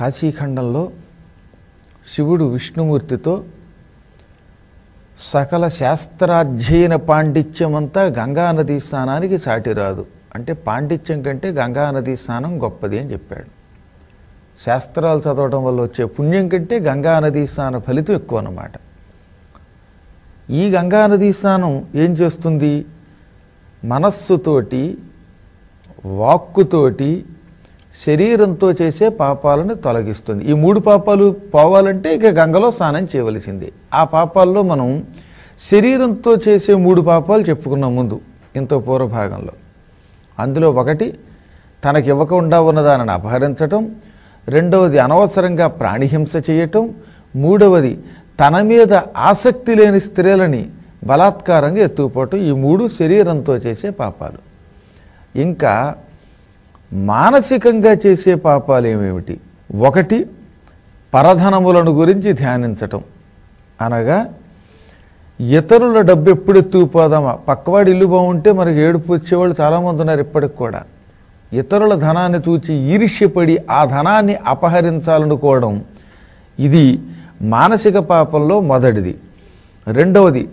కాశీఖండంలో శివుడు విష్ణుమూర్తితో సకల శాస్త్రాధ్యయన పాండిత్యమంతా గంగానదీ స్నానానికి సాటిరాదు అంటే పాండిత్యం కంటే గంగానదీ స్నానం గొప్పది అని చెప్పాడు శాస్త్రాలు చదవడం వల్ల వచ్చే పుణ్యం కంటే గంగానదీ స్నాన ఫలితం ఎక్కువ అన్నమాట ఈ గంగానదీ స్నానం ఏం చేస్తుంది మనస్సుతోటి వాక్కుతోటి శరీరంతో చేసే పాపాలను తొలగిస్తుంది ఈ మూడు పాపాలు పోవాలంటే ఇక గంగలో స్నానం చేయవలసిందే ఆ పాపాల్లో మనం శరీరంతో చేసే మూడు పాపాలు చెప్పుకున్నాం ముందు ఇంత పూర్వభాగంలో అందులో ఒకటి తనకి ఇవ్వకుండా ఉన్నదానని అపహరించటం రెండవది అనవసరంగా ప్రాణిహింస చేయటం మూడవది తన మీద ఆసక్తి లేని స్త్రీలని బలాత్కారంగా ఎత్తుకుపోవటం ఈ మూడు శరీరంతో చేసే పాపాలు ఇంకా మానసికంగా చేసే పాపాలు ఏమేమిటి ఒకటి పరధనములను గురించి ధ్యానించటం అనగా ఇతరుల డబ్బు ఎప్పుడు ఎత్తుకుపోదామా పక్కవాడి ఇల్లు బాగుంటే మనకి ఏడుపు వచ్చేవాళ్ళు చాలామంది ఉన్నారు ఇప్పటికి కూడా ఇతరుల ధనాన్ని చూచి ఈర్ష్యపడి ఆ ధనాన్ని అపహరించాలనుకోవడం ఇది మానసిక పాపంలో మొదటిది రెండవది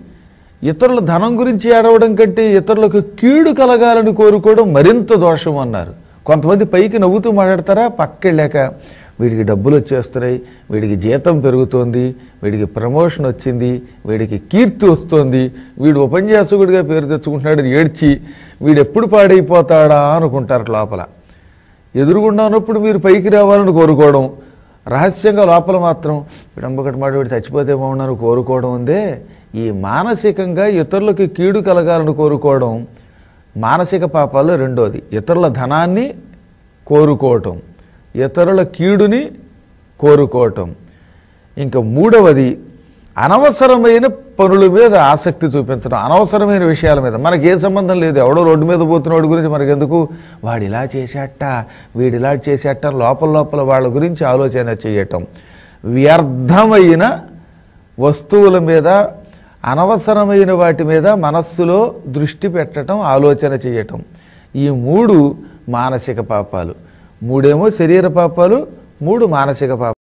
ఇతరుల ధనం గురించి ఏడవడం కంటే ఇతరులకు కీడు కలగాలని కోరుకోవడం మరింత దోషం అన్నారు కొంతమంది పైకి నవ్వుతూ మాట్లాడతారా పక్కెళ్ళాక వీడికి డబ్బులు వచ్చేస్తున్నాయి వీడికి జీతం పెరుగుతోంది వీడికి ప్రమోషన్ వచ్చింది వీడికి కీర్తి వస్తోంది వీడు ఉపన్యాసకుడిగా పేరు తెచ్చుకుంటున్నాడు ఏడ్చి వీడు ఎప్పుడు పాడైపోతాడా అనుకుంటారు లోపల ఎదురుగుండా ఉన్నప్పుడు మీరు పైకి రావాలని కోరుకోవడం రహస్యంగా లోపల మాత్రం విడంబకటి మాట వీడు చచ్చిపోతే బాగున్నాను కోరుకోవడం ఉందే ఈ మానసికంగా ఇతరులకి కీడు కలగాలని కోరుకోవడం మానసిక పాపాలు రెండోది ఇతరుల ధనాన్ని కోరుకోవటం ఇతరుల కీడుని కోరుకోవటం ఇంకా మూడవది అనవసరమైన పనుల మీద ఆసక్తి చూపించడం అనవసరమైన విషయాల మీద మనకి ఏ సంబంధం లేదు ఎవడో రోడ్డు మీద పోతున్నవాడి గురించి ఎందుకు వాడు ఇలా చేసేట వీడిలా చేసేట లోపల లోపల వాళ్ళ గురించి ఆలోచన చేయటం వ్యర్థమైన వస్తువుల మీద అనవసరమైన వాటి మీద మనస్సులో దృష్టి పెట్టడం ఆలోచన చేయటం ఈ మూడు మానసిక పాపాలు మూడేమో శరీర పాపాలు మూడు మానసిక పాపాలు